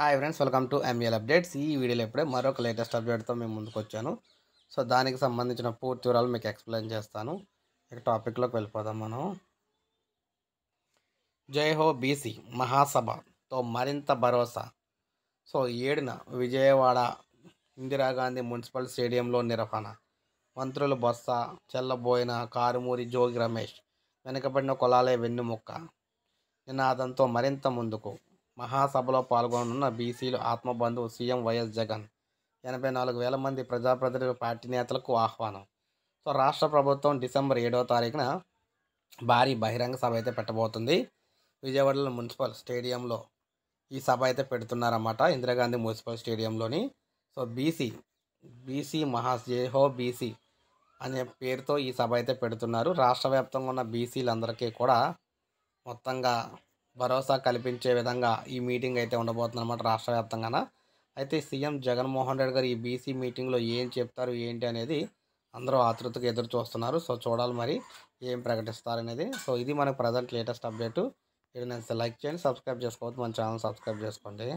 hi friends welcome to ML updates ఈ వీడియోలో ఇప్పుడే మరొక లేటెస్ట్ అప్డేట్తో మేము ముందుకు వచ్చాను సో దానికి సంబంధించిన పూర్తి వివరాలు మీకు ఎక్స్ప్లెయిన్ చేస్తాను ఇక టాపిక్లోకి వెళ్ళిపోదాం మనం జై హో బీసీ మహాసభతో మరింత భరోసా సో ఏడిన విజయవాడ ఇందిరాగాంధీ మున్సిపల్ స్టేడియంలో నిర్వహణ మంత్రులు బొత్స చెల్లబోయిన కారుమూరి జోగి రమేష్ వెనుకబడిన కులాలే వెన్నుముక్క నినాదంతో మరింత ముందుకు మహాసభలో పాల్గొననున్న బీసీలు ఆత్మబంధువు సీఎం వైఎస్ జగన్ ఎనభై నాలుగు వేల మంది ప్రజాప్రతినిధుల పార్టీ నేతలకు ఆహ్వానం సో రాష్ట్ర ప్రభుత్వం డిసెంబర్ ఏడవ తారీఖున భారీ బహిరంగ సభ అయితే పెట్టబోతుంది విజయవాడలో మున్సిపల్ స్టేడియంలో ఈ సభ అయితే పెడుతున్నారన్నమాట ఇందిరాగాంధీ మున్సిపల్ స్టేడియంలోని సో బీసీ బీసీ మహా జేహో బీసీ అనే పేరుతో ఈ సభ అయితే పెడుతున్నారు రాష్ట్ర వ్యాప్తంగా ఉన్న బీసీలందరికీ కూడా మొత్తంగా భరోసా కల్పించే విధంగా ఈ మీటింగ్ అయితే ఉండబోతుందన్నమాట రాష్ట్ర వ్యాప్తంగా అయితే సీఎం జగన్మోహన్ రెడ్డి గారు ఈ బీసీ మీటింగ్లో ఏం చెప్తారు ఏంటి అనేది అందరూ ఆతృతగా ఎదురు చూస్తున్నారు సో చూడాలి మరి ఏం ప్రకటిస్తారు అనేది సో ఇది మనకు ప్రజెంట్ లేటెస్ట్ అప్డేటు ఇది నేను లైక్ చేయండి సబ్స్క్రైబ్ చేసుకోవద్దు మన ఛానల్ సబ్స్క్రైబ్ చేసుకోండి